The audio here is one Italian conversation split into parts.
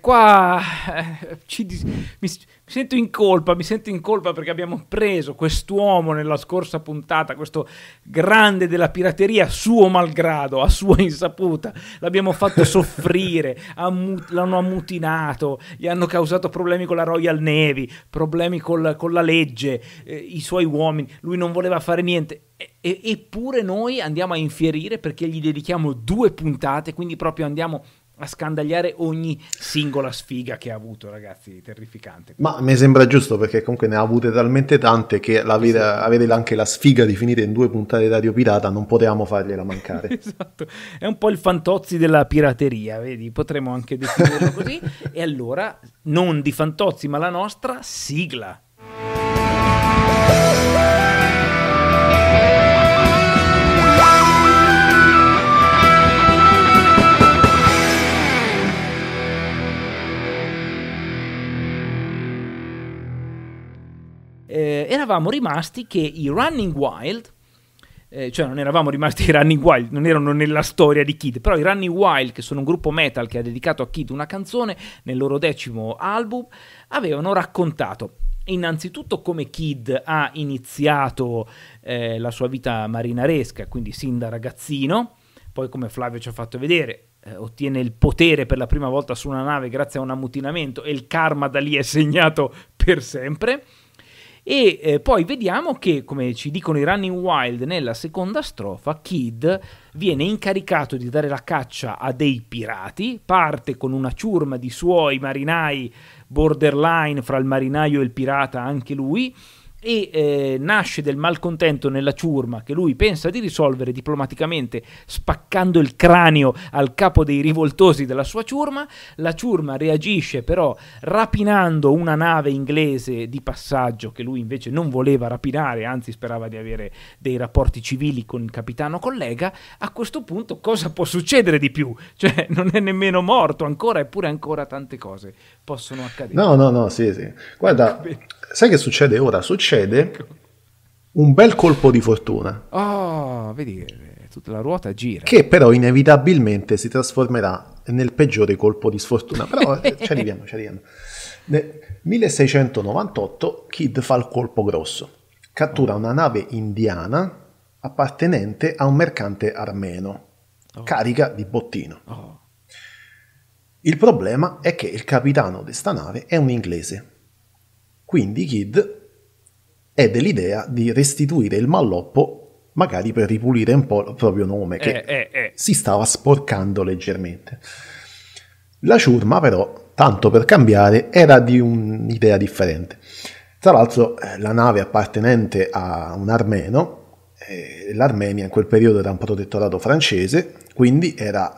qua eh, ci, mi, mi, sento in colpa, mi sento in colpa perché abbiamo preso quest'uomo nella scorsa puntata, questo grande della pirateria, suo malgrado, a sua insaputa, l'abbiamo fatto soffrire, ammut- l'hanno ammutinato, gli hanno causato problemi con la Royal Navy, problemi col, con la legge, eh, i suoi uomini, lui non voleva fare niente. E, eppure noi andiamo a infierire perché gli dedichiamo due puntate, quindi proprio andiamo a scandagliare ogni singola sfiga che ha avuto, ragazzi, terrificante. Ma mi sembra giusto perché comunque ne ha avute talmente tante che la vera, esatto. avere anche la sfiga di finire in due puntate di Radio Pirata non potevamo fargliela mancare. esatto, è un po' il fantozzi della pirateria, vedi, potremmo anche definirlo così. e allora, non di fantozzi ma la nostra sigla. eh, eravamo rimasti che i Running Wild, eh, cioè non eravamo rimasti i Running Wild, non erano nella storia di Kid, però i Running Wild, che sono un gruppo metal che ha dedicato a Kid una canzone nel loro decimo album, avevano raccontato innanzitutto come Kid ha iniziato eh, la sua vita marinaresca, quindi sin da ragazzino, poi come Flavio ci ha fatto vedere, eh, ottiene il potere per la prima volta su una nave grazie a un ammutinamento e il karma da lì è segnato per sempre. E eh, poi vediamo che, come ci dicono i Running Wild nella seconda strofa, Kid viene incaricato di dare la caccia a dei pirati, parte con una ciurma di suoi marinai borderline fra il marinaio e il pirata anche lui, e eh, nasce del malcontento nella ciurma che lui pensa di risolvere diplomaticamente spaccando il cranio al capo dei rivoltosi della sua ciurma. La ciurma reagisce però rapinando una nave inglese di passaggio che lui invece non voleva rapinare, anzi sperava di avere dei rapporti civili con il capitano collega. A questo punto cosa può succedere di più? Cioè non è nemmeno morto ancora, eppure ancora tante cose possono accadere. No, no, no, sì, sì. Guarda, sai che succede ora? Succede succede? Un bel colpo di fortuna. Oh, vedi tutta la ruota gira. Che però inevitabilmente si trasformerà nel peggiore colpo di sfortuna. Però eh, ci arriviamo, ci arriviamo. Nel 1698 Kid fa il colpo grosso. Cattura oh. una nave indiana appartenente a un mercante armeno, oh. carica di bottino. Oh. Il problema è che il capitano di sta nave è un inglese. Quindi Kid ebbe l'idea di restituire il malloppo magari per ripulire un po' il proprio nome che eh, eh, eh, si stava sporcando leggermente. La ciurma però, tanto per cambiare, era di un'idea differente. Tra l'altro eh, la nave appartenente a un armeno, eh, l'Armenia in quel periodo era un protettorato francese, quindi era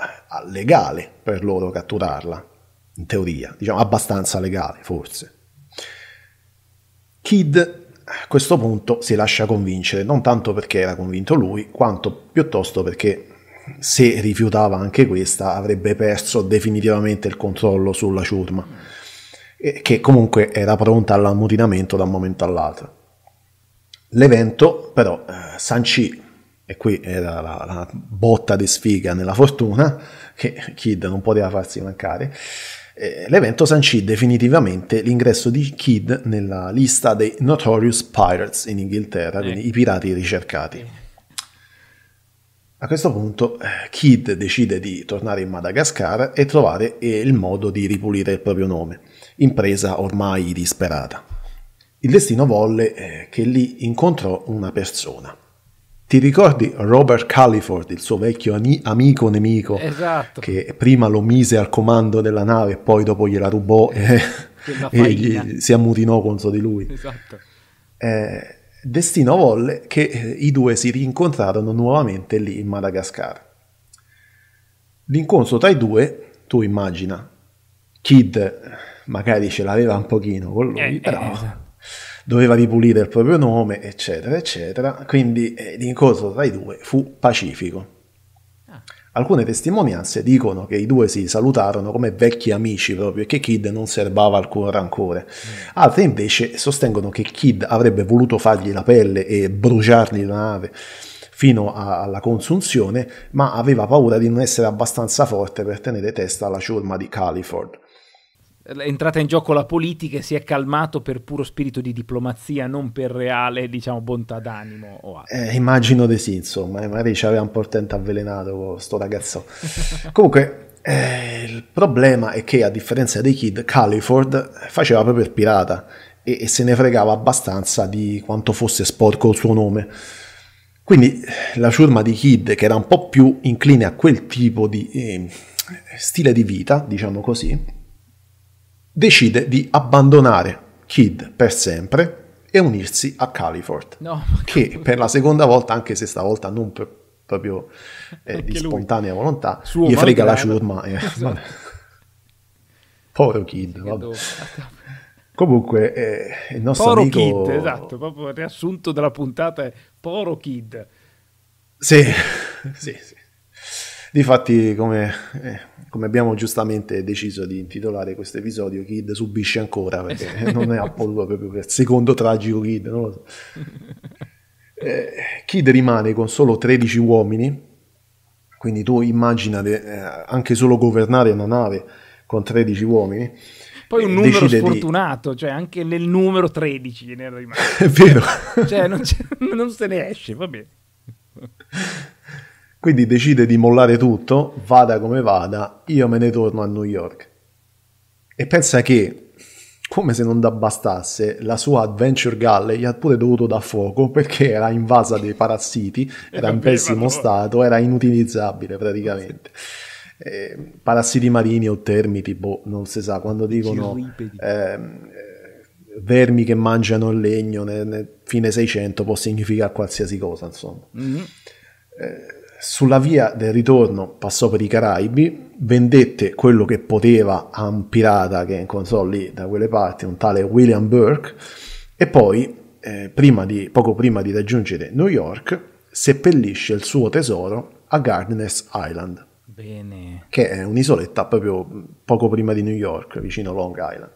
legale per loro catturarla, in teoria, diciamo abbastanza legale forse. Kid a questo punto si lascia convincere, non tanto perché era convinto lui, quanto piuttosto perché se rifiutava anche questa avrebbe perso definitivamente il controllo sulla ciurma, che comunque era pronta all'ammutinamento da un momento all'altro. L'evento però eh, sancì, e qui era la, la botta di sfiga nella fortuna, che Kid non poteva farsi mancare, l'evento sancì definitivamente l'ingresso di Kidd nella lista dei Notorious Pirates in Inghilterra, quindi ecco. i pirati ricercati. A questo punto eh, Kidd decide di tornare in Madagascar e trovare eh, il modo di ripulire il proprio nome, impresa ormai disperata. Il destino volle eh, che lì incontrò una persona, ti ricordi Robert Califord, il suo vecchio ani- amico nemico, esatto. che prima lo mise al comando della nave e poi dopo gliela rubò e, e gli, si ammutinò contro di lui? Esatto. Eh, destino volle che eh, i due si rincontrarono nuovamente lì in Madagascar. L'incontro tra i due, tu immagina, Kid magari ce l'aveva un pochino con lui, eh, però... Eh, esatto doveva ripulire il proprio nome, eccetera, eccetera. Quindi eh, l'incontro tra i due fu pacifico. Ah. Alcune testimonianze dicono che i due si salutarono come vecchi amici proprio e che Kid non serbava alcun rancore. Mm. Altre invece sostengono che Kid avrebbe voluto fargli la pelle e bruciargli la nave fino a- alla consunzione, ma aveva paura di non essere abbastanza forte per tenere testa alla ciurma di Califord è entrata in gioco la politica e si è calmato per puro spirito di diplomazia, non per reale, diciamo, bontà d'animo o altro. Eh, immagino di sì, insomma, eh, magari ci aveva un portente avvelenato sto ragazzo. Comunque, eh, il problema è che a differenza dei Kid, Califord faceva proprio il pirata e, e, se ne fregava abbastanza di quanto fosse sporco il suo nome. Quindi la ciurma di Kid, che era un po' più incline a quel tipo di eh, stile di vita, diciamo così, decide di abbandonare Kid per sempre e unirsi a Califort, no, che per la seconda volta, anche se stavolta non per, proprio eh, di spontanea volontà, Suo gli frega la ciurma. Eh, esatto. Povero Kid. Ah, Comunque, eh, il nostro Poro amico... Kid, esatto, proprio il riassunto della puntata è Poro Kid. Sì, sì, sì. Difatti, come... Eh, come abbiamo giustamente deciso di intitolare questo episodio, Kid subisce ancora perché eh non è Apollo proprio per secondo tragico Kid, non lo so. Eh, Kid rimane con solo 13 uomini, quindi tu immagina eh, anche solo governare una nave con 13 uomini. Poi un eh, numero sfortunato, di... cioè anche nel numero 13 ne rimasto. è vero. Cioè non, non se ne esce, va bene. Quindi decide di mollare tutto, vada come vada, io me ne torno a New York. E pensa che, come se non bastasse, la sua Adventure Galley ha pure dovuto dar fuoco perché era invasa dei parassiti, era in pessimo stato, era inutilizzabile praticamente. Eh, parassiti marini o termiti, boh, non si sa, quando dicono ehm, eh, vermi che mangiano il legno nel, nel fine 600 può significare qualsiasi cosa, insomma. Mm-hmm. Eh, sulla via del ritorno passò per i Caraibi, vendette quello che poteva a un pirata che incontrò lì da quelle parti, un tale William Burke, e poi, eh, prima di, poco prima di raggiungere New York, seppellisce il suo tesoro a Gardner's Island, Bene. che è un'isoletta proprio poco prima di New York, vicino a Long Island.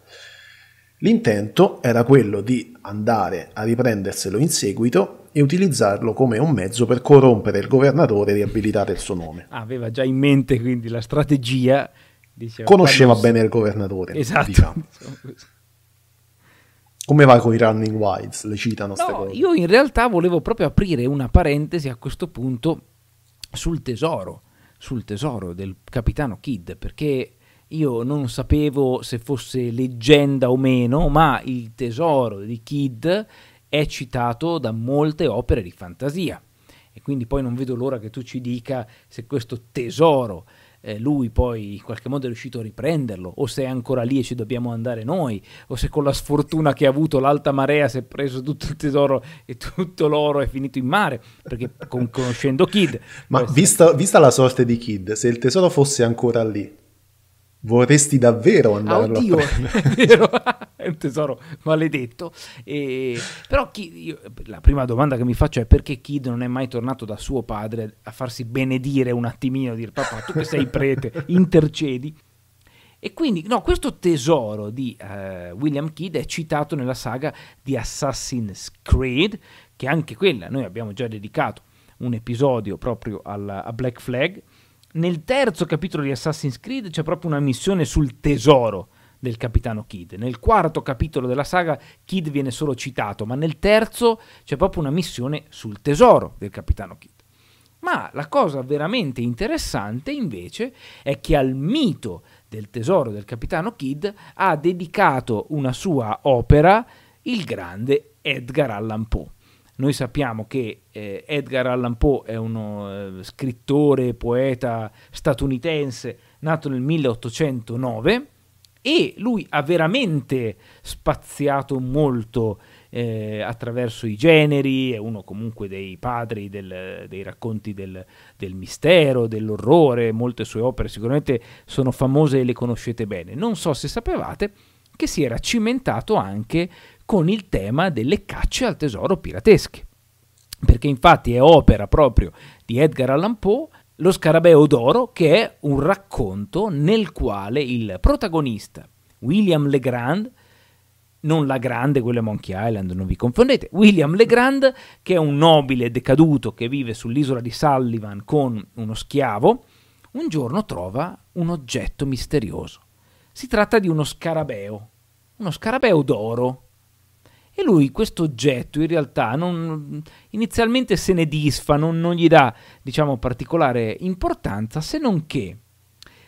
L'intento era quello di andare a riprenderselo in seguito e utilizzarlo come un mezzo per corrompere il governatore e riabilitare il suo nome. Ah, aveva già in mente quindi la strategia. Diceva, Conosceva bene il governatore. Esatto. Diciamo. Come va con i running wides? Le citano no, Io in realtà volevo proprio aprire una parentesi a questo punto sul tesoro, sul tesoro del capitano Kidd, perché io non sapevo se fosse leggenda o meno, ma il tesoro di Kidd è citato da molte opere di fantasia. E quindi poi non vedo l'ora che tu ci dica se questo tesoro eh, lui poi in qualche modo è riuscito a riprenderlo, o se è ancora lì e ci dobbiamo andare noi, o se con la sfortuna che ha avuto l'alta marea si è preso tutto il tesoro e tutto l'oro è finito in mare, perché con, conoscendo Kid... Ma vista, vista la sorte di Kid, se il tesoro fosse ancora lì, Vorresti davvero andare ah, oddio, a è vero, è un tesoro maledetto. E, però chi, io, la prima domanda che mi faccio è perché Kid non è mai tornato da suo padre a farsi benedire un attimino, a dire papà tu che sei prete, intercedi. E quindi, no, questo tesoro di uh, William Kid è citato nella saga di Assassin's Creed, che anche quella noi abbiamo già dedicato un episodio proprio alla, a Black Flag, nel terzo capitolo di Assassin's Creed c'è proprio una missione sul tesoro del capitano Kid. Nel quarto capitolo della saga Kid viene solo citato, ma nel terzo c'è proprio una missione sul tesoro del capitano Kid. Ma la cosa veramente interessante invece è che al mito del tesoro del capitano Kid ha dedicato una sua opera il grande Edgar Allan Poe. Noi sappiamo che eh, Edgar Allan Poe è uno eh, scrittore, poeta statunitense nato nel 1809 e lui ha veramente spaziato molto eh, attraverso i generi, è uno comunque dei padri del, dei racconti del, del, mistero, dell'orrore, molte sue opere sicuramente sono famose e le conoscete bene. Non so se sapevate che si era cimentato anche con il tema delle cacce al tesoro piratesche. Perché infatti è opera proprio di Edgar Allan Poe lo scarabeo d'oro, che è un racconto nel quale il protagonista, William Legrand, non la grande, quello è Monkey Island, non vi confondete, William Legrand, che è un nobile decaduto che vive sull'isola di Sullivan con uno schiavo, un giorno trova un oggetto misterioso. Si tratta di uno scarabeo, uno scarabeo d'oro, e lui questo oggetto in realtà non, inizialmente se ne disfa, non, non gli dà diciamo, particolare importanza, se non che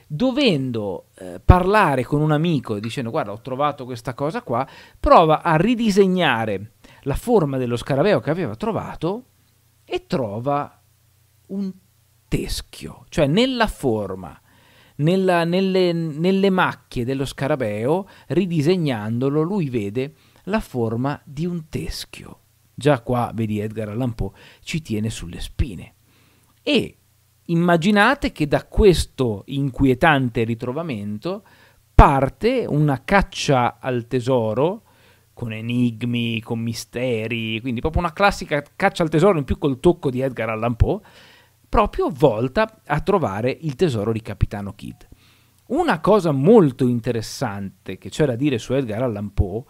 dovendo eh, parlare con un amico dicendo guarda ho trovato questa cosa qua, prova a ridisegnare la forma dello scarabeo che aveva trovato e trova un teschio, cioè nella forma, nella, nelle, nelle macchie dello scarabeo, ridisegnandolo, lui vede la forma di un teschio. Già qua, vedi, Edgar Allan Poe ci tiene sulle spine. E immaginate che da questo inquietante ritrovamento parte una caccia al tesoro con enigmi, con misteri, quindi proprio una classica caccia al tesoro in più col tocco di Edgar Allan Poe, proprio volta a trovare il tesoro di Capitano Kidd. Una cosa molto interessante che c'è da dire su Edgar Allan Poe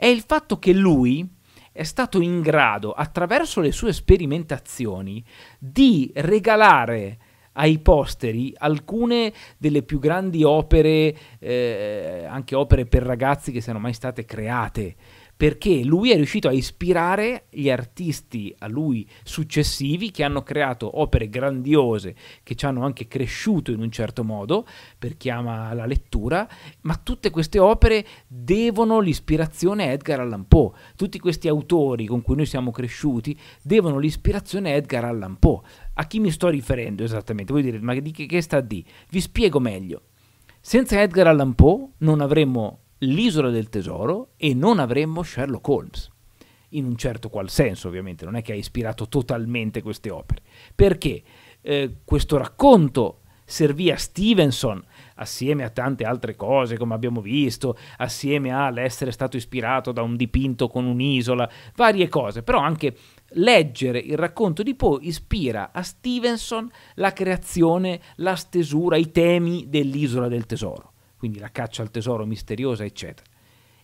è il fatto che lui è stato in grado, attraverso le sue sperimentazioni, di regalare ai posteri alcune delle più grandi opere, eh, anche opere per ragazzi che siano mai state create perché lui è riuscito a ispirare gli artisti a lui successivi che hanno creato opere grandiose che ci hanno anche cresciuto in un certo modo per chi ama la lettura, ma tutte queste opere devono l'ispirazione a Edgar Allan Poe. Tutti questi autori con cui noi siamo cresciuti devono l'ispirazione a Edgar Allan Poe. A chi mi sto riferendo esattamente? Voi direte, ma di che, che sta di? Vi spiego meglio. Senza Edgar Allan Poe non avremmo l'isola del tesoro e non avremmo Sherlock Holmes. In un certo qual senso, ovviamente, non è che ha ispirato totalmente queste opere. Perché eh, questo racconto servì a Stevenson, assieme a tante altre cose, come abbiamo visto, assieme all'essere stato ispirato da un dipinto con un'isola, varie cose, però anche leggere il racconto di Poe ispira a Stevenson la creazione, la stesura, i temi dell'isola del tesoro quindi la caccia al tesoro misteriosa, eccetera.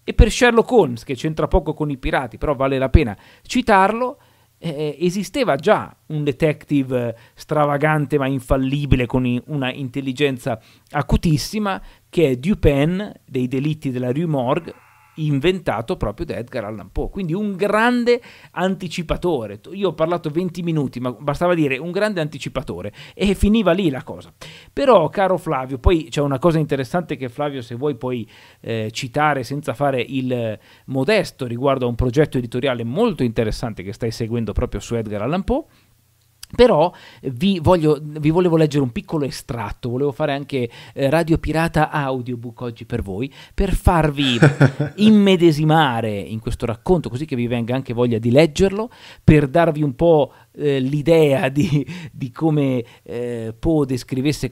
E per Sherlock Holmes, che c'entra poco con i pirati, però vale la pena citarlo, eh, esisteva già un detective stravagante ma infallibile con i- una intelligenza acutissima che è Dupin dei delitti della Rue Morgue inventato proprio da Edgar Allan Poe, quindi un grande anticipatore. Io ho parlato 20 minuti, ma bastava dire un grande anticipatore e finiva lì la cosa. Però, caro Flavio, poi c'è una cosa interessante che Flavio, se vuoi, puoi eh, citare senza fare il modesto riguardo a un progetto editoriale molto interessante che stai seguendo proprio su Edgar Allan Poe però eh, vi, voglio, vi, volevo leggere un piccolo estratto, volevo fare anche eh, Radio Pirata Audiobook oggi per voi, per farvi immedesimare in questo racconto, così che vi venga anche voglia di leggerlo, per darvi un po' Eh, l'idea di, di come eh, Poe descrivesse eh,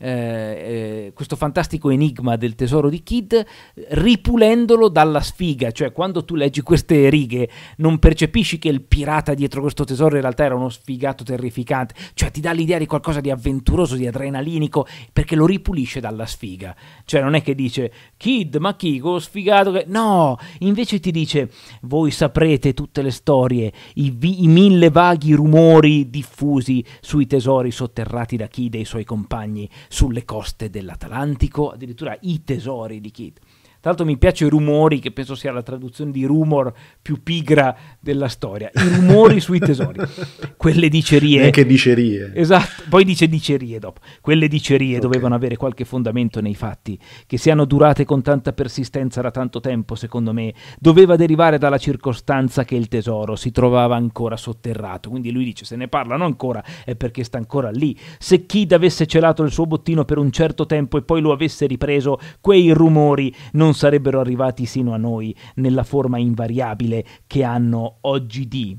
eh, questo fantastico enigma del tesoro di Kid ripulendolo dalla sfiga, cioè quando tu leggi queste righe non percepisci che il pirata dietro questo tesoro in realtà era uno sfigato terrificante, cioè ti dà l'idea di qualcosa di avventuroso, di adrenalinico, perché lo ripulisce dalla sfiga, cioè non è che dice Kid ma chi, quello sfigato che... no, invece ti dice voi saprete tutte le storie storie, i, i, mille vaghi rumori diffusi sui tesori sotterrati da Kid e i suoi compagni sulle coste dell'Atlantico, addirittura i tesori di Kid. Tra l'altro mi piace i Rumori, che penso sia la traduzione di rumor più pigra della storia. I rumori sui tesori. Quelle dicerie... Neanche dicerie. Esatto, poi dice dicerie dopo. Quelle dicerie okay. dovevano avere qualche fondamento nei fatti. Che siano durate con tanta persistenza da tanto tempo, secondo me, doveva derivare dalla circostanza che il tesoro si trovava ancora sotterrato. Quindi lui dice, se ne parlano ancora è perché sta ancora lì. Se Kid avesse celato il suo bottino per un certo tempo e poi lo avesse ripreso, quei rumori non non sarebbero arrivati sino a noi nella forma invariabile che hanno oggi di.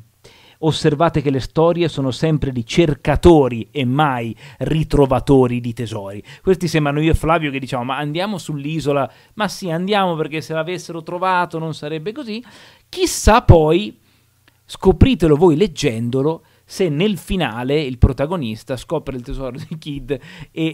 Osservate che le storie sono sempre di cercatori e mai ritrovatori di tesori. Questi sembrano io e Flavio che diciamo ma andiamo sull'isola, ma sì andiamo perché se l'avessero trovato non sarebbe così. Chissà poi, scopritelo voi leggendolo, se nel finale il protagonista scopre il tesoro di Kid e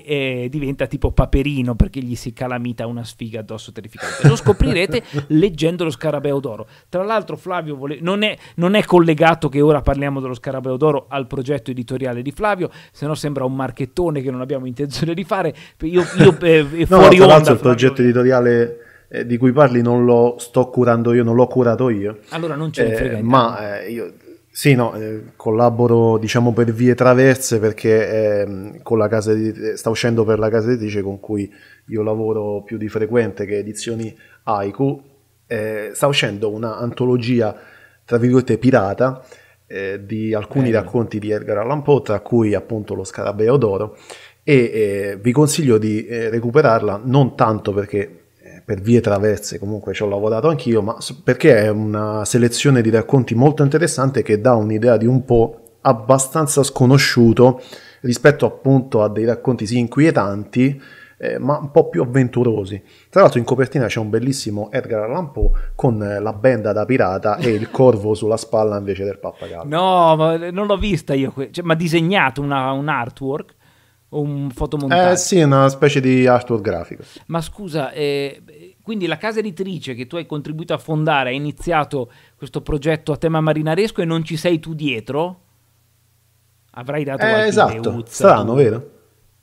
eh, diventa tipo paperino perché gli si calamita una sfiga addosso terrificante. Lo scoprirete leggendo lo scarabeo d'oro. Tra l'altro Flavio vole- non, è, non, è, collegato che ora parliamo dello scarabeo d'oro al progetto editoriale di Flavio, se no sembra un marchettone che non abbiamo intenzione di fare. Io, io eh, eh no, fuori onda, il progetto editoriale eh, di cui parli non lo sto curando io, non l'ho curato io. Allora non ce ne frega. Eh, ma eh, io sì, no, eh, collaboro diciamo per vie traverse perché eh, con la casa edit- eh, sta uscendo per la casa editrice con cui io lavoro più di frequente, che è Edizioni Haiku, eh, sta uscendo un'antologia tra virgolette pirata eh, di alcuni racconti di Edgar Allan Poe, tra cui appunto lo Scarabeo d'Oro, e vi consiglio di recuperarla non tanto perché per vie traverse comunque ci ho lavorato anch'io, ma perché è una selezione di racconti molto interessante che dà un'idea di un po' abbastanza sconosciuto rispetto appunto a dei racconti sì inquietanti, eh, ma un po' più avventurosi. Tra l'altro in copertina c'è un bellissimo Edgar Allan Poe con eh, la benda da pirata e il corvo sulla spalla invece del pappagallo. No, ma eh, non l'ho vista io, que- cioè, ma ha disegnato una, un artwork? un fotomontaggio? Eh sì, una specie di artwork grafico. Ma scusa, eh, quindi la casa editrice che tu hai contribuito a fondare ha iniziato questo progetto a tema marinaresco e non ci sei tu dietro? Avrai dato eh, esatto, Utz, strano, vero?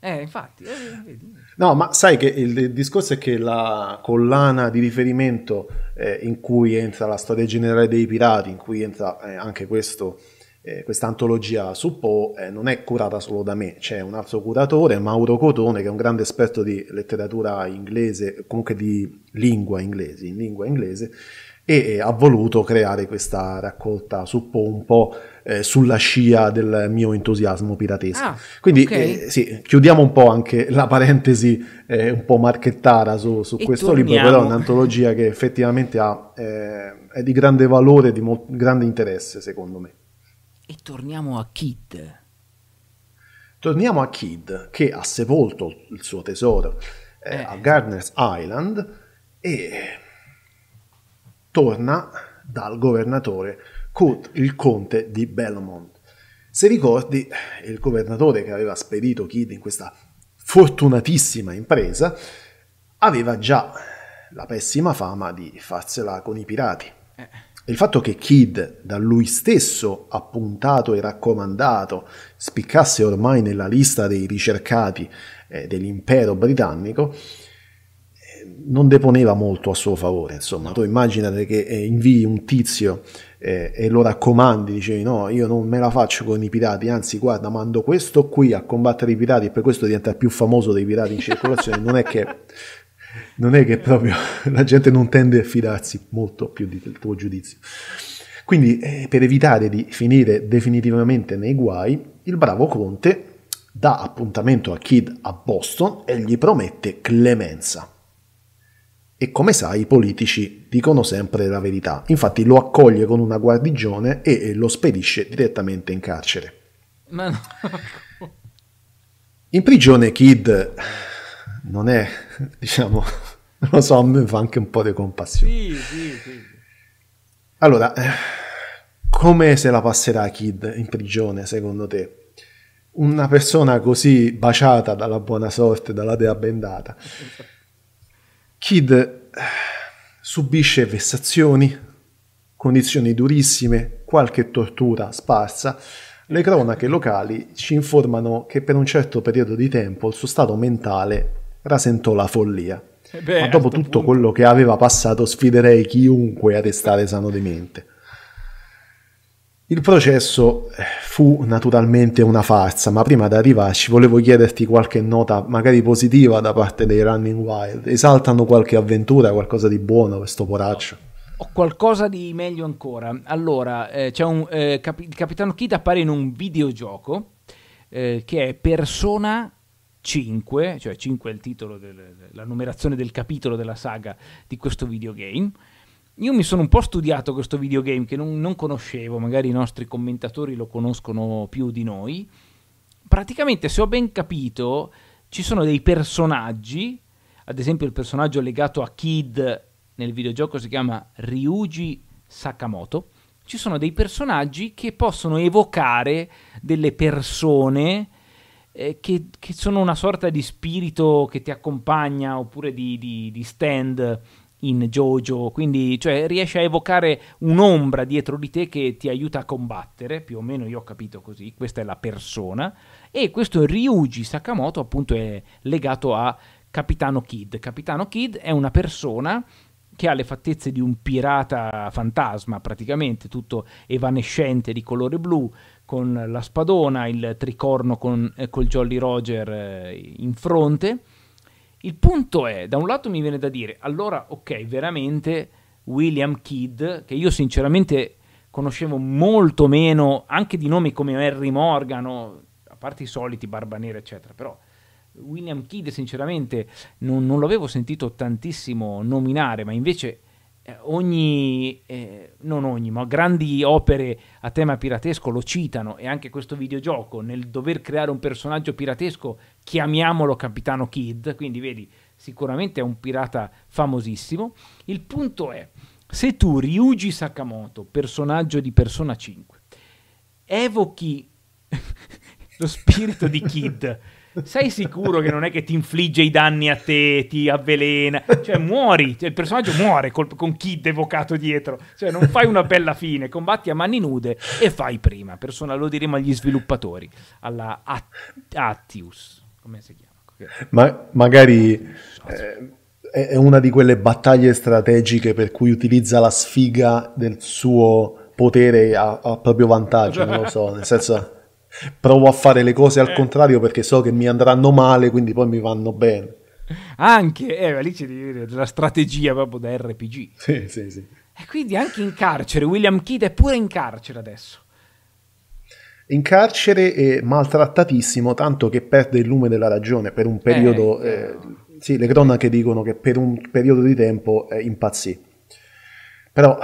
Eh, infatti. Eh, no, ma sai che il, il, discorso è che la collana di riferimento eh, in cui entra la storia generale dei pirati, in cui entra eh, anche questo eh, questa antologia su Po eh, non è curata solo da me, c'è un altro curatore, Mauro Cotone, che è un grande esperto di letteratura inglese, comunque di lingua inglese, in lingua inglese, e ha voluto creare questa raccolta su Po un po' eh, sulla scia del mio entusiasmo piratesco. Ah, Quindi okay. Eh, sì, chiudiamo un po' anche la parentesi eh, un po' marchettara su, su questo torniamo. libro, però è un'antologia che effettivamente ha, è di grande valore, e di mo- grande interesse secondo me. E torniamo a Kid. Torniamo a Kid che ha sepolto il suo tesoro eh, eh. a Gardner's Island e torna dal governatore Kurt, il conte di Belmont. Se ricordi, il governatore che aveva spedito Kid in questa fortunatissima impresa aveva già la pessima fama di farsela con i pirati. Eh. E il fatto che Kid da lui stesso appuntato e raccomandato spiccasse ormai nella lista dei ricercati eh, dell'impero britannico eh, non deponeva molto a suo favore, insomma, tu immaginate che eh, invii un tizio eh, e lo raccomandi, dicevi no, io non me la faccio con i pirati, anzi guarda, mando questo qui a combattere i pirati e poi questo diventa il più famoso dei pirati in circolazione, non è che non è che proprio la gente non tende a fidarsi molto più del tuo giudizio. Quindi eh, per evitare di finire definitivamente nei guai, il bravo Conte dà appuntamento a Kid a Boston e gli promette clemenza. E come sai i politici dicono sempre la verità, infatti lo accoglie con una guardigione e lo spedisce direttamente in carcere. In prigione Kid non è diciamo, non lo so, a me fa anche un po' di compassione. Sì, sì, sì. Allora, eh, come se la passerà Kid in prigione, secondo te? Una persona così baciata dalla buona sorte, dalla dea bendata. Kid eh, subisce vessazioni, condizioni durissime, qualche tortura sparsa. Le cronache locali ci informano che per un certo periodo di tempo il suo stato mentale rasentò la follia. Eh beh, Ma dopo tutto punto. quello che aveva passato sfiderei chiunque a restare sano di mente. Il processo eh, fu naturalmente una farsa, ma prima di arrivarci volevo chiederti qualche nota magari positiva da parte dei Running Wild. Esaltano qualche avventura, qualcosa di buono questo poraccio? Ho qualcosa di meglio ancora. Allora, eh, un, eh, Cap- Capitano Kid appare in un videogioco eh, che è Persona 5, cioè 5 è il titolo, del, la numerazione del capitolo della saga di questo videogame. Io mi sono un po' studiato questo videogame che non, non conoscevo, magari i nostri commentatori lo conoscono più di noi. Praticamente, se ho ben capito, ci sono dei personaggi, ad esempio il personaggio legato a Kid nel videogioco si chiama Ryuji Sakamoto, ci sono dei personaggi che possono evocare delle persone eh, che, che, sono una sorta di spirito che ti accompagna oppure di, di, di stand in JoJo, quindi cioè, riesci a evocare un'ombra dietro di te che ti aiuta a combattere, più o meno io ho capito così, questa è la persona, e questo Ryuji Sakamoto appunto è legato a Capitano Kid. Capitano Kid è una persona che ha le fattezze di un pirata fantasma praticamente, tutto evanescente di colore blu, con la spadona, il tricorno con, eh, col Jolly Roger eh, in fronte. Il punto è, da un lato mi viene da dire, allora ok, veramente William Kidd, che io sinceramente conoscevo molto meno, anche di nomi come Harry Morgano, a parte i soliti Barba Nera, eccetera, però William Kidd sinceramente non, non l'avevo sentito tantissimo nominare, ma invece eh, ogni, eh, non ogni, ma grandi opere a tema piratesco lo citano e anche questo videogioco nel dover creare un personaggio piratesco chiamiamolo Capitano Kid, quindi vedi sicuramente è un pirata famosissimo. Il punto è, se tu Ryuji Sakamoto, personaggio di Persona 5, evochi lo spirito di Kid sei sicuro che non è che ti infligge i danni a te, ti avvelena, cioè muori, cioè, il personaggio muore col, con Kid evocato dietro, cioè non fai una bella fine, combatti a mani nude e fai prima, persona, lo diremo agli sviluppatori, alla At- Attius, come si chiama? Ma, magari eh, è una di quelle battaglie strategiche per cui utilizza la sfiga del suo potere a, a proprio vantaggio, non lo so, nel senso provo a fare le cose al eh. contrario perché so che mi andranno male, quindi poi mi vanno bene. Anche, eh, lì c'è la strategia proprio da RPG. Sì, sì, sì. E quindi anche in carcere, William Kidd è pure in carcere adesso. In carcere è maltrattatissimo, tanto che perde il lume della ragione per un periodo... Eh, eh, sì, le cronache dicono che per un periodo di tempo impazzì. Però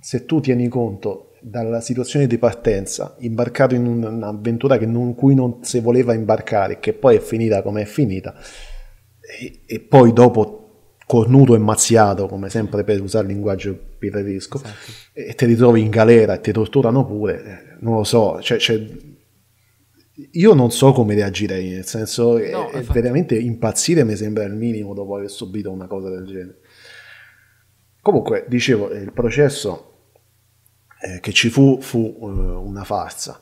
se tu tieni conto dalla situazione di partenza, imbarcato in un'avventura in cui non si voleva imbarcare, che poi è finita come è finita, e, e poi dopo cornuto e mazziato, come sempre per usare il linguaggio piratesco, esatto. e ti ritrovi in galera e ti torturano pure, non lo so, cioè, cioè, io non so come reagirei, nel senso, no, è, è veramente impazzire mi sembra il minimo dopo aver subito una cosa del genere. Comunque, dicevo, il processo eh, che ci fu fu uh, una farsa.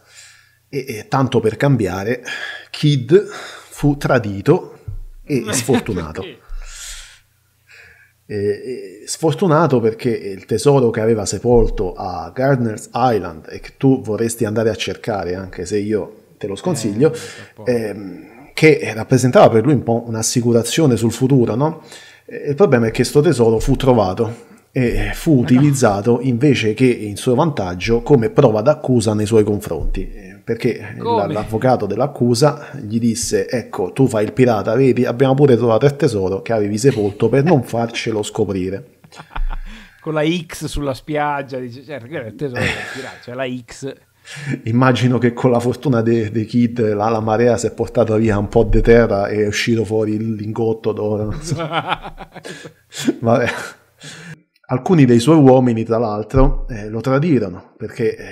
E, e, tanto per cambiare, Kid fu tradito e sfortunato. e, e, sfortunato perché il tesoro che aveva sepolto a Gardner's Island e che tu vorresti andare a cercare, anche se io te lo sconsiglio, eh, ehm, che rappresentava per lui un po' un'assicurazione sul futuro, no? Il problema è che questo tesoro fu trovato eh, fu utilizzato invece che in suo vantaggio come prova d'accusa nei suoi confronti eh, perché come? l'avvocato dell'accusa gli disse ecco tu fai il pirata vedi abbiamo pure trovato il tesoro che avevi sepolto per non farcelo scoprire con la X sulla spiaggia dice cioè, il tesoro del pirata cioè la X immagino che con la fortuna dei de Kid la, la, marea si è portata via un po' di terra e è uscito fuori il lingotto d'oro so. vabbè Alcuni dei suoi uomini, tra l'altro, eh, lo tradirono perché eh,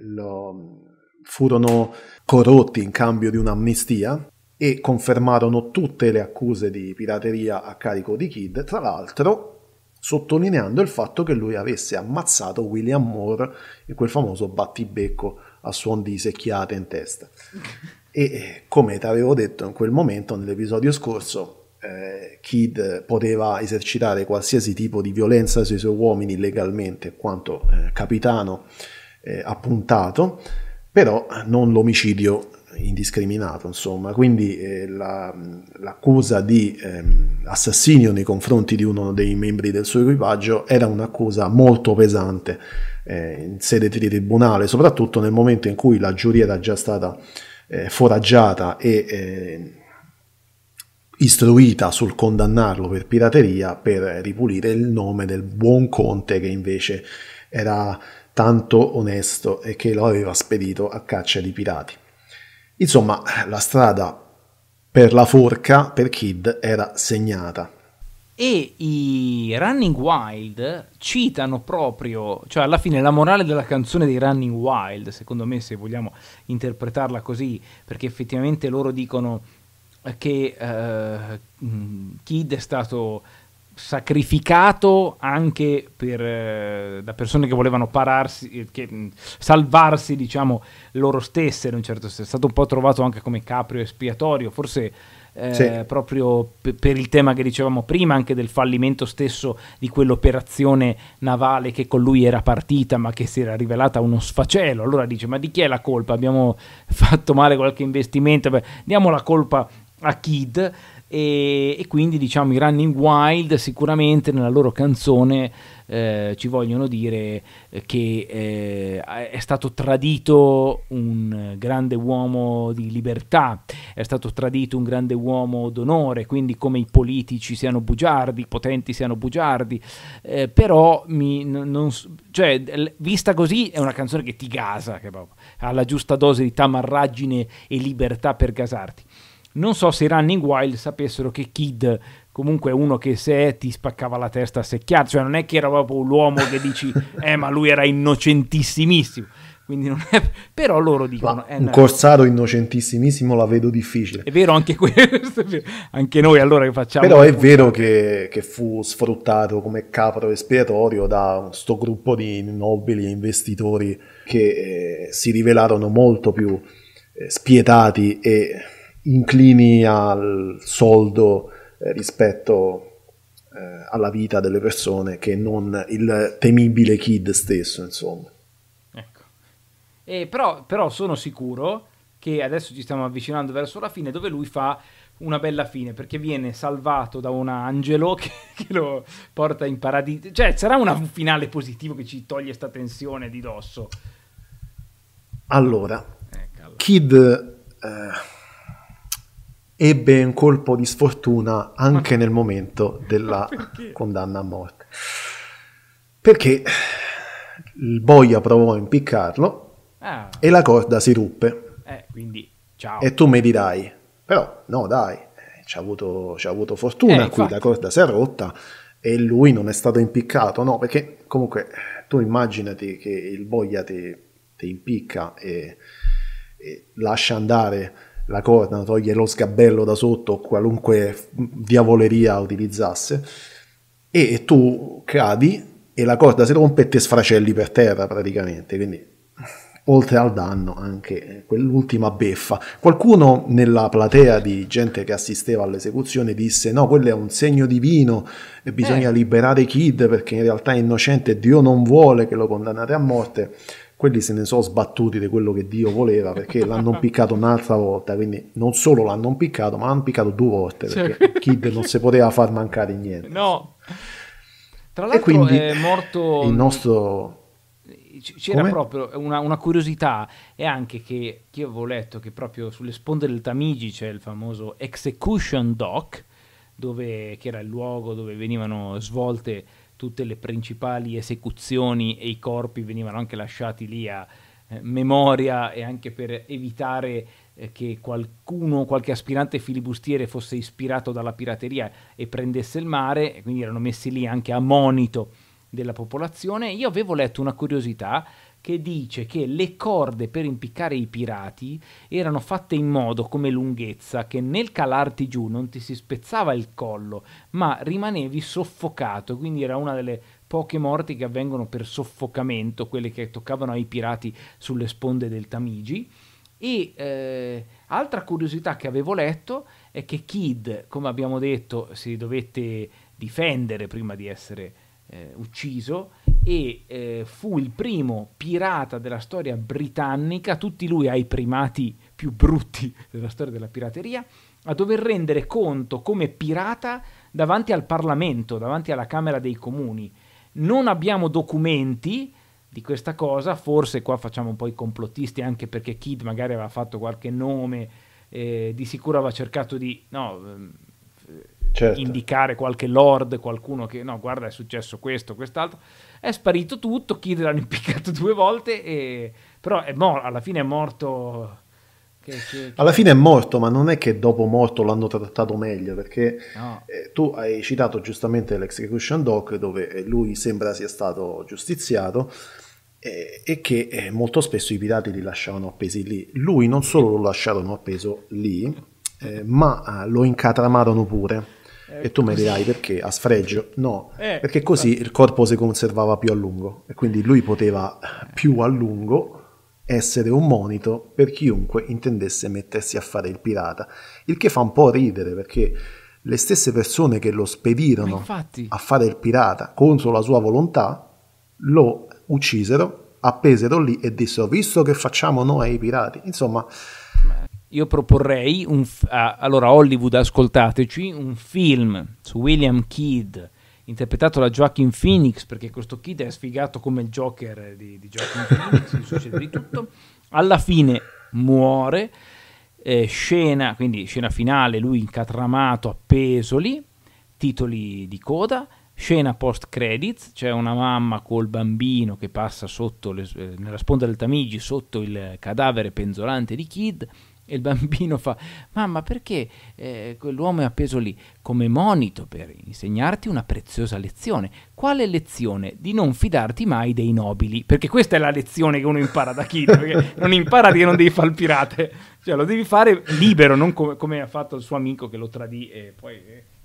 lo, furono corrotti in cambio di un'amnistia e confermarono tutte le accuse di pirateria a carico di Kidd, tra l'altro sottolineando il fatto che lui avesse ammazzato William Moore in quel famoso battibecco a suon di secchiate in testa. E eh, come ti avevo detto in quel momento, nell'episodio scorso, eh, Kid poteva esercitare qualsiasi tipo di violenza sui suoi uomini legalmente, quanto eh, capitano eh, appuntato, però non l'omicidio indiscriminato, insomma. Quindi eh, la, l'accusa di ehm, assassinio nei confronti di uno dei membri del suo equipaggio era un'accusa molto pesante eh, in sede di tribunale, soprattutto nel momento in cui la giuria era già stata eh, foraggiata e eh, istruita sul condannarlo per pirateria per ripulire il nome del buon conte che invece era tanto onesto e che lo aveva spedito a caccia di pirati. Insomma, la strada per la forca per Kid era segnata. E i Running Wild citano proprio, cioè alla fine la morale della canzone dei Running Wild, secondo me se vogliamo interpretarla così, perché effettivamente loro dicono che eh, mm, Kid è stato sacrificato anche per, eh, da persone che volevano pararsi, eh, che, mm, salvarsi diciamo loro stesse in un certo senso, è stato un po' trovato anche come caprio espiatorio, forse eh, sì. proprio p- per il tema che dicevamo prima, anche del fallimento stesso di quell'operazione navale che con lui era partita ma che si era rivelata uno sfacelo, allora dice ma di chi è la colpa? Abbiamo fatto male qualche investimento, Beh, diamo la colpa a Kid e, e, quindi diciamo i Running Wild sicuramente nella loro canzone eh, ci vogliono dire eh, che eh, è stato tradito un grande uomo di libertà, è stato tradito un grande uomo d'onore, quindi come i politici siano bugiardi, i potenti siano bugiardi, eh, però mi, non, cioè, vista così è una canzone che ti gasa, che ha la giusta dose di tamarraggine e libertà per gasarti non so se i Running Wild sapessero che Kid comunque uno che se è, ti spaccava la testa a secchiare, cioè non è che era proprio l'uomo che dici eh ma lui era innocentissimissimo. Quindi non è... Però loro dicono... Eh, un Corsaro innocentissimissimo la vedo difficile. È vero anche questo, anche noi allora che facciamo... Però è punto. vero che, che, fu sfruttato come capro espiatorio da questo gruppo di nobili e investitori che eh, si rivelarono molto più eh, spietati e inclini al soldo eh, rispetto eh, alla vita delle persone che non il temibile Kid stesso, insomma. Ecco. E eh, però, però sono sicuro che adesso ci stiamo avvicinando verso la fine dove lui fa una bella fine perché viene salvato da un angelo che, che, lo porta in paradiso. Cioè, sarà un finale positivo che ci toglie questa tensione di dosso. Allora, ecco. Kid eh, ebbe un colpo di sfortuna anche nel momento della condanna a morte. Perché il boia provò a impiccarlo ah. e la corda si ruppe. Eh, quindi, e tu mi dirai, però no dai, eh, ci ha avuto, avuto fortuna eh, qui, la corda si è rotta e lui non è stato impiccato, no? Perché comunque eh, tu immaginati che il boia ti, impicca e, e lascia andare la corda, toglie lo sgabello da sotto, qualunque diavoleria utilizzasse, e tu cadi e la corda si rompe e te sfracelli per terra praticamente, quindi oltre al danno anche quell'ultima beffa. Qualcuno nella platea di gente che assisteva all'esecuzione disse no, quello è un segno divino e bisogna eh. liberare Kid perché in realtà è innocente e Dio non vuole che lo condannate a morte quelli se ne sono sbattuti di quello che Dio voleva perché l'hanno piccato un'altra volta, quindi non solo l'hanno piccato, ma l'hanno piccato due volte perché cioè... Kid non si poteva far mancare niente. No. Tra l'altro e quindi è morto il nostro c'era Come? proprio una, una, curiosità è anche che, che, io avevo letto che proprio sulle sponde del Tamigi c'è il famoso execution dock dove, che era il luogo dove venivano svolte tutte le principali esecuzioni e i corpi venivano anche lasciati lì a eh, memoria e anche per evitare eh, che qualcuno, qualche aspirante filibustiere fosse ispirato dalla pirateria e prendesse il mare, quindi erano messi lì anche a monito della popolazione. Io avevo letto una curiosità che dice che le corde per impiccare i pirati erano fatte in modo come lunghezza che nel calarti giù non ti si spezzava il collo, ma rimanevi soffocato, quindi era una delle poche morti che avvengono per soffocamento, quelle che toccavano ai pirati sulle sponde del Tamigi. E eh, altra curiosità che avevo letto è che Kid, come abbiamo detto, si dovette difendere prima di essere eh, ucciso e eh, fu il primo pirata della storia britannica, tutti lui ai primati più brutti della storia della pirateria, a dover rendere conto come pirata davanti al Parlamento, davanti alla Camera dei Comuni. Non abbiamo documenti di questa cosa, forse qua facciamo un po' i complottisti anche perché Kid magari aveva fatto qualche nome, eh, di sicuro aveva cercato di... No, ehm, certo. indicare qualche lord, qualcuno che no, guarda è successo questo, quest'altro. È sparito tutto, Kid l'hanno impiccato due volte, e... però mor- alla fine è morto... Che, che, che... Alla fine è morto, ma non è che dopo morto l'hanno trattato meglio, perché no. eh, tu hai citato giustamente l'execution doc dove eh, lui sembra sia stato giustiziato eh, e che eh, molto spesso i pirati li lasciavano appesi lì. Lui non solo lo lasciarono appeso lì, eh, ma eh, lo incatramarono pure. E tu mi eh, dirai perché a sfregio? No, eh, perché così eh. il corpo si conservava più a lungo e quindi lui poteva più a lungo essere un monito per chiunque intendesse mettersi a fare il pirata, il che fa un po' ridere perché le stesse persone che lo spedirono infatti... a fare il pirata contro la sua volontà lo uccisero, appesero lì e dissero visto che facciamo noi ai pirati. Insomma, io proporrei, un, f- a, allora Hollywood ascoltateci, un film su William Kidd interpretato da Joaquin Phoenix, perché questo Kidd è sfigato come il Joker di, di Joaquin Phoenix, succede di tutto, alla fine muore, eh, scena, quindi scena finale, lui incatramato, a pesoli titoli di coda, scena post credits, c'è cioè una mamma col bambino che passa sotto le, eh, nella sponda del Tamigi sotto il cadavere penzolante di Kidd e il bambino fa, mamma perché eh, quell'uomo è appeso lì? Come monito per insegnarti una preziosa lezione. Quale lezione? Di non fidarti mai dei nobili, perché questa è la lezione che uno impara da Achille, perché non impara che non devi fare il pirate, cioè lo devi fare libero, non come, come ha fatto il suo amico che lo tradì e poi... Eh,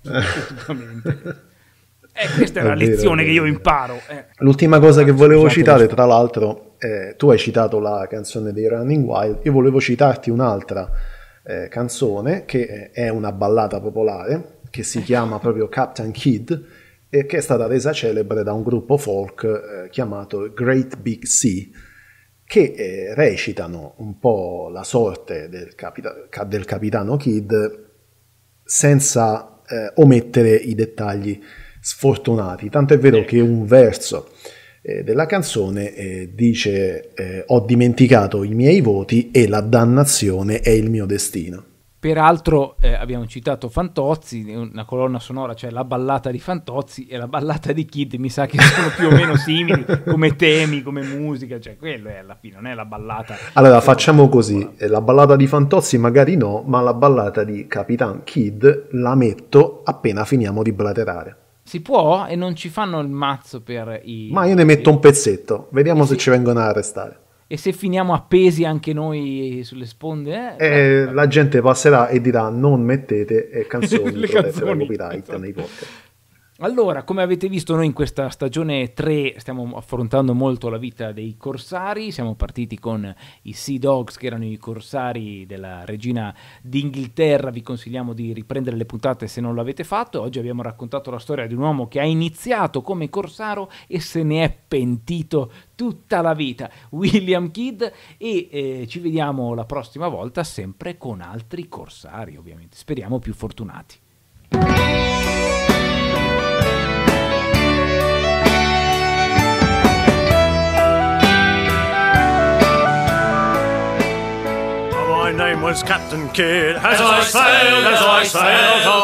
eh, questa è, è la vero, lezione vero. che io imparo. Eh. L'ultima cosa che ah, volevo citare, tra l'altro, eh, tu hai citato la canzone dei Running Wild, io volevo citarti un'altra eh, canzone che eh, è una ballata popolare che si chiama proprio Captain Kid e che è stata resa celebre da un gruppo folk eh, chiamato Great Big Sea che eh, recitano un po' la sorte del, capita- del capitano Kid senza eh, omettere i dettagli sfortunati. Tant'è vero che un verso eh, della canzone eh, dice eh, ho dimenticato i miei voti e la dannazione è il mio destino. Peraltro eh, abbiamo citato Fantozzi, una colonna sonora, cioè la ballata di Fantozzi e la ballata di Kid, mi sa che sono più o meno simili come temi, come musica, cioè quello è alla fine, non è la ballata. Allora facciamo così, eh, la ballata di Fantozzi magari no, ma la ballata di Capitan Kid la metto appena finiamo di blaterare. Si può e non ci fanno il mazzo per i... Ma io ne metto un pezzetto, vediamo se, se ci vengono a arrestare. E se finiamo appesi anche noi sulle sponde? Eh? Eh, la gente passerà e dirà non mettete eh, canzoni, le canzoni protette da copyright esatto. nei podcast. Allora, come avete visto, noi in questa stagione 3 stiamo affrontando molto la vita dei corsari. Siamo partiti con i Sea Dogs, che erano i corsari della regina d'Inghilterra. Vi consigliamo di riprendere le puntate se non l'avete fatto. Oggi abbiamo raccontato la storia di un uomo che ha iniziato come corsaro e se ne è pentito tutta la vita, William Kidd. E eh, ci vediamo la prossima volta, sempre con altri corsari, ovviamente. Speriamo più fortunati. My name was Captain Kidd. As, as I, sailed, sailed, as I sailed home.